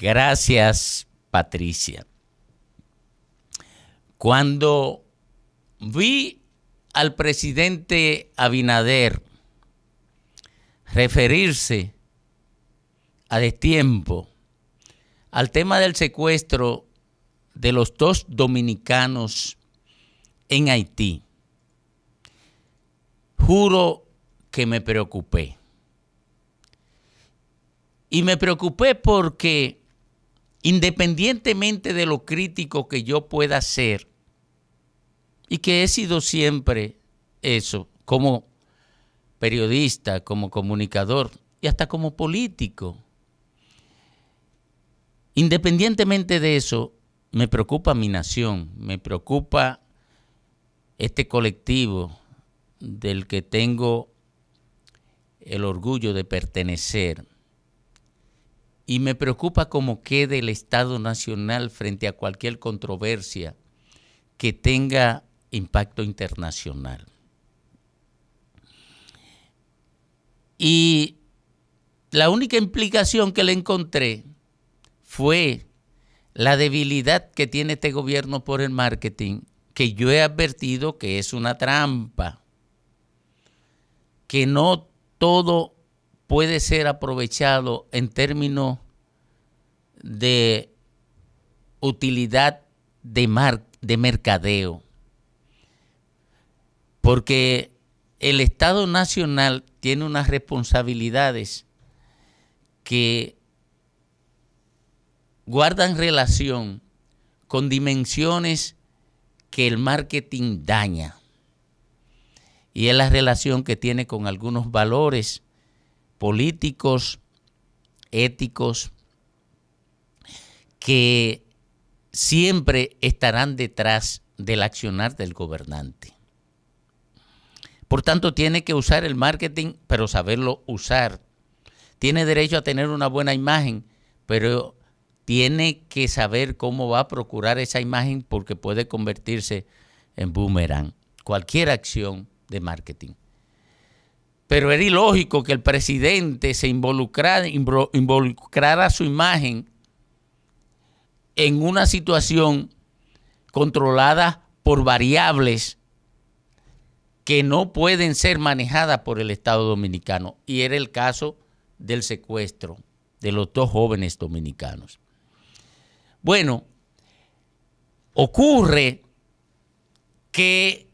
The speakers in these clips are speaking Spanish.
Gracias, Patricia. Cuando vi al presidente Abinader referirse a destiempo al tema del secuestro de los dos dominicanos en Haití, juro que me preocupé. Y me preocupé porque independientemente de lo crítico que yo pueda ser, y que he sido siempre eso, como periodista, como comunicador y hasta como político. Independientemente de eso, me preocupa mi nación, me preocupa este colectivo del que tengo el orgullo de pertenecer y me preocupa cómo quede el Estado Nacional frente a cualquier controversia que tenga impacto internacional. Y la única implicación que le encontré fue la debilidad que tiene este gobierno por el marketing, que yo he advertido que es una trampa, que no todo puede ser aprovechado en términos de utilidad de, de mercadeo. Porque el Estado Nacional tiene unas responsabilidades que guardan relación con dimensiones que el marketing daña. Y es la relación que tiene con algunos valores políticos, éticos, que siempre estarán detrás del accionar del gobernante. Por tanto, tiene que usar el marketing, pero saberlo usar. Tiene derecho a tener una buena imagen, pero tiene que saber cómo va a procurar esa imagen porque puede convertirse en boomerang. Cualquier acción de marketing. Pero era ilógico que el presidente se involucrara, involucrara su imagen en una situación controlada por variables que no pueden ser manejadas por el Estado dominicano. Y era el caso del secuestro de los dos jóvenes dominicanos. Bueno, ocurre que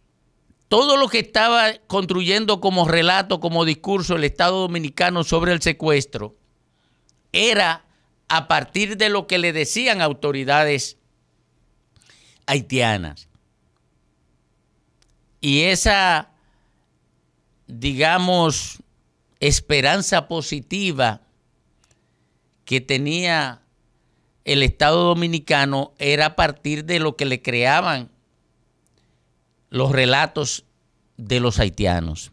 todo lo que estaba construyendo como relato, como discurso el Estado Dominicano sobre el secuestro, era a partir de lo que le decían autoridades haitianas. Y esa, digamos, esperanza positiva que tenía el Estado Dominicano era a partir de lo que le creaban los relatos de los haitianos,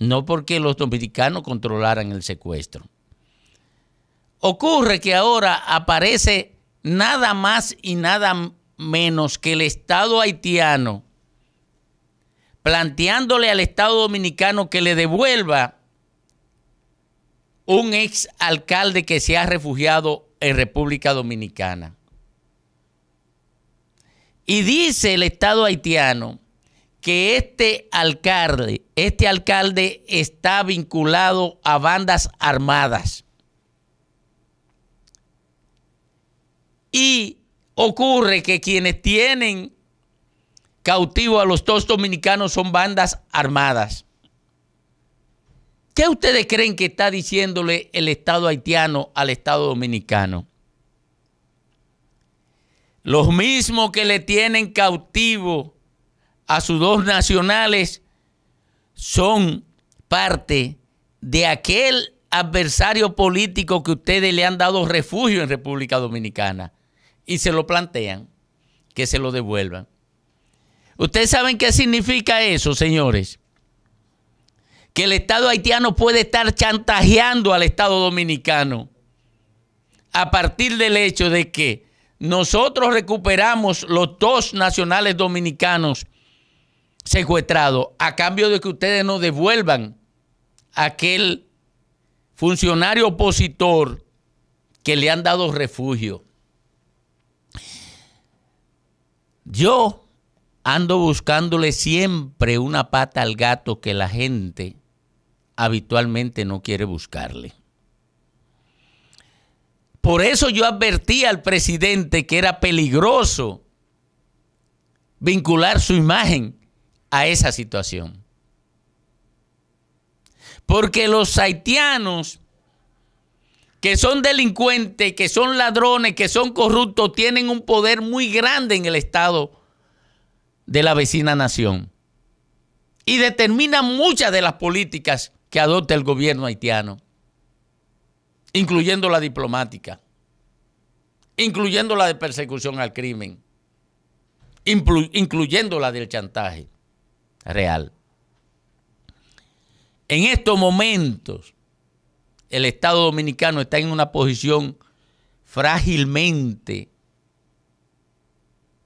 no porque los dominicanos controlaran el secuestro. Ocurre que ahora aparece nada más y nada menos que el Estado haitiano planteándole al Estado dominicano que le devuelva un ex alcalde que se ha refugiado en República Dominicana. Y dice el Estado haitiano que este alcalde, este alcalde está vinculado a bandas armadas. Y ocurre que quienes tienen cautivo a los dos dominicanos son bandas armadas. ¿Qué ustedes creen que está diciéndole el Estado haitiano al Estado dominicano? Los mismos que le tienen cautivo a sus dos nacionales son parte de aquel adversario político que ustedes le han dado refugio en República Dominicana y se lo plantean que se lo devuelvan. ¿Ustedes saben qué significa eso, señores? Que el Estado haitiano puede estar chantajeando al Estado dominicano a partir del hecho de que nosotros recuperamos los dos nacionales dominicanos secuestrado a cambio de que ustedes no devuelvan a aquel funcionario opositor que le han dado refugio. Yo ando buscándole siempre una pata al gato que la gente habitualmente no quiere buscarle. Por eso yo advertí al presidente que era peligroso vincular su imagen a esa situación. Porque los haitianos que son delincuentes, que son ladrones, que son corruptos, tienen un poder muy grande en el Estado de la vecina nación. Y determinan muchas de las políticas que adopta el gobierno haitiano, incluyendo la diplomática, incluyendo la de persecución al crimen, incluyendo la del chantaje real. En estos momentos, el Estado dominicano está en una posición frágilmente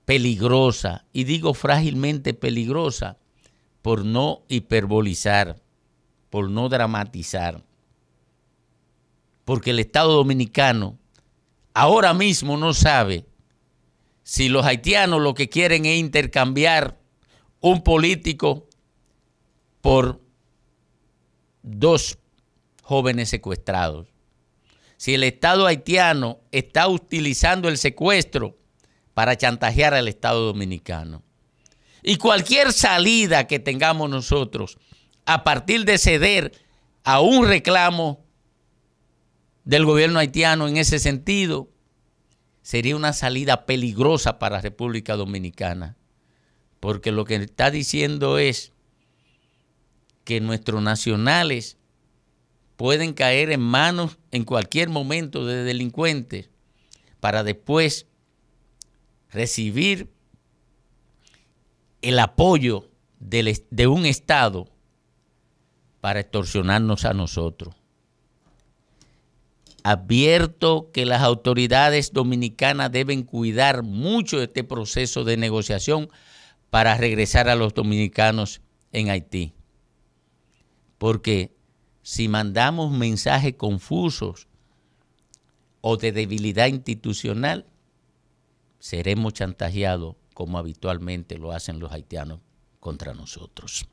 peligrosa, y digo frágilmente peligrosa por no hiperbolizar, por no dramatizar, porque el Estado dominicano ahora mismo no sabe si los haitianos lo que quieren es intercambiar un político por dos jóvenes secuestrados. Si el Estado haitiano está utilizando el secuestro para chantajear al Estado dominicano. Y cualquier salida que tengamos nosotros a partir de ceder a un reclamo del gobierno haitiano en ese sentido, sería una salida peligrosa para la República Dominicana. Porque lo que está diciendo es que nuestros nacionales pueden caer en manos en cualquier momento de delincuentes para después recibir el apoyo de un Estado para extorsionarnos a nosotros. Advierto que las autoridades dominicanas deben cuidar mucho este proceso de negociación para regresar a los dominicanos en Haití. Porque si mandamos mensajes confusos o de debilidad institucional, seremos chantajeados como habitualmente lo hacen los haitianos contra nosotros.